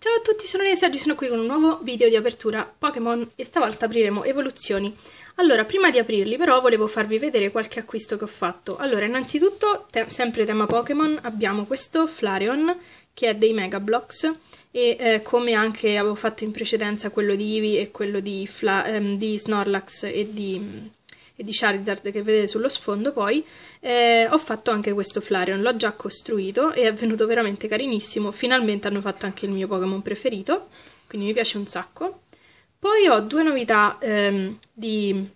Ciao a tutti, sono Nese e oggi sono qui con un nuovo video di apertura Pokémon e stavolta apriremo evoluzioni. Allora, prima di aprirli però volevo farvi vedere qualche acquisto che ho fatto. Allora, innanzitutto, te sempre tema Pokémon, abbiamo questo Flareon, che è dei Mega Blocks, e eh, come anche avevo fatto in precedenza quello di Eevee e quello di, Fla ehm, di Snorlax e di mm, e di Charizard che vedete sullo sfondo poi, eh, ho fatto anche questo Flareon, l'ho già costruito e è venuto veramente carinissimo, finalmente hanno fatto anche il mio Pokémon preferito, quindi mi piace un sacco. Poi ho due novità ehm, di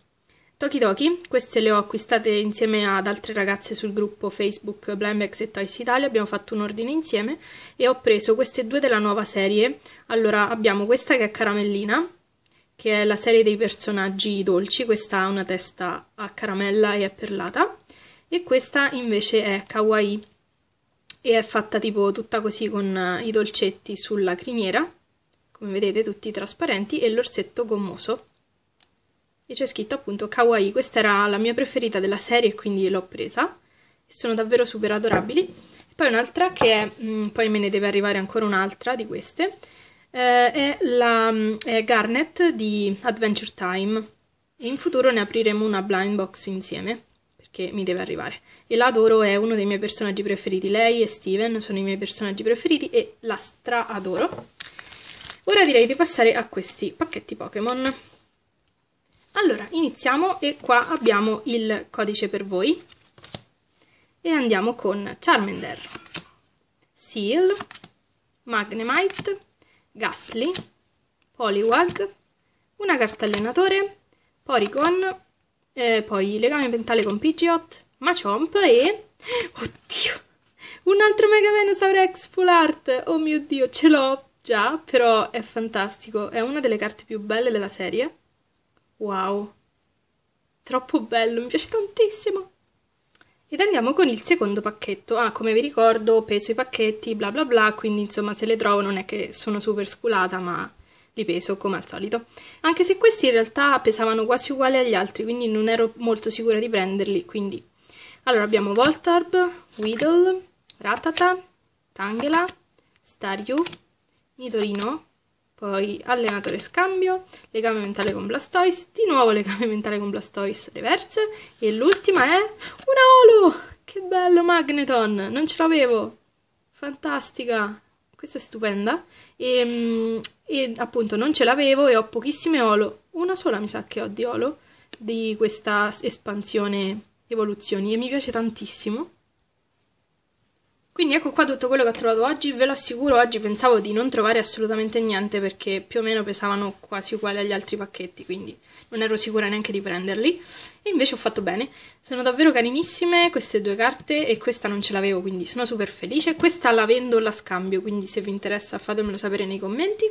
Toki Toki, queste le ho acquistate insieme ad altre ragazze sul gruppo Facebook Blindex e Toys Italia, abbiamo fatto un ordine insieme e ho preso queste due della nuova serie. Allora abbiamo questa che è caramellina, che è la serie dei personaggi dolci, questa ha una testa a caramella e a perlata, e questa invece è kawaii, e è fatta tipo tutta così con eh, i dolcetti sulla criniera, come vedete tutti trasparenti, e l'orsetto gommoso. E c'è scritto appunto kawaii, questa era la mia preferita della serie e quindi l'ho presa, sono davvero super adorabili. Poi un'altra che è, mh, mm, poi me ne deve arrivare ancora un'altra di queste, eh, è la mm, è Garnet di Adventure Time e in futuro ne apriremo una blind box insieme perché mi deve arrivare e la è uno dei miei personaggi preferiti lei e Steven sono i miei personaggi preferiti e la stra adoro ora direi di passare a questi pacchetti Pokémon allora iniziamo e qua abbiamo il codice per voi e andiamo con Charmander Seal Magnemite Gasly, Poliwag, una carta allenatore, Porygon, eh, poi legame mentale con Pidgeot, Machomp e... Oddio! Un altro Mega Venusaur Rex Polart! Oh mio Dio, ce l'ho già, però è fantastico. È una delle carte più belle della serie. Wow! Troppo bello, mi piace tantissimo! Ed andiamo con il secondo pacchetto. Ah, come vi ricordo, peso i pacchetti, bla bla bla, quindi insomma se le trovo non è che sono super sculata, ma li peso come al solito. Anche se questi in realtà pesavano quasi uguali agli altri, quindi non ero molto sicura di prenderli, quindi... Allora abbiamo Voltarb, Weedle, Ratata, Tangela, Staryu, Nidorino, poi allenatore scambio, legame mentale con Blastoise, di nuovo legame mentale con Blastoise reverse e l'ultima è una Olo! Che bello Magneton, non ce l'avevo! Fantastica! Questa è stupenda e, ehm, e appunto non ce l'avevo e ho pochissime Olo, una sola mi sa che ho di Olo di questa espansione evoluzioni e mi piace tantissimo quindi ecco qua tutto quello che ho trovato oggi, ve lo assicuro oggi pensavo di non trovare assolutamente niente perché più o meno pesavano quasi uguali agli altri pacchetti, quindi non ero sicura neanche di prenderli e invece ho fatto bene. Sono davvero carinissime queste due carte e questa non ce l'avevo quindi sono super felice, questa la vendo o la scambio quindi se vi interessa fatemelo sapere nei commenti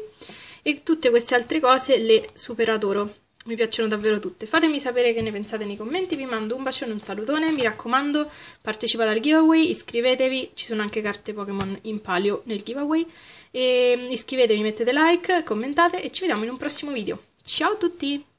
e tutte queste altre cose le super adoro mi piacciono davvero tutte. Fatemi sapere che ne pensate nei commenti, vi mando un bacione, un salutone, mi raccomando partecipate al giveaway, iscrivetevi, ci sono anche carte Pokémon in palio nel giveaway, e mm, iscrivetevi, mettete like, commentate e ci vediamo in un prossimo video. Ciao a tutti!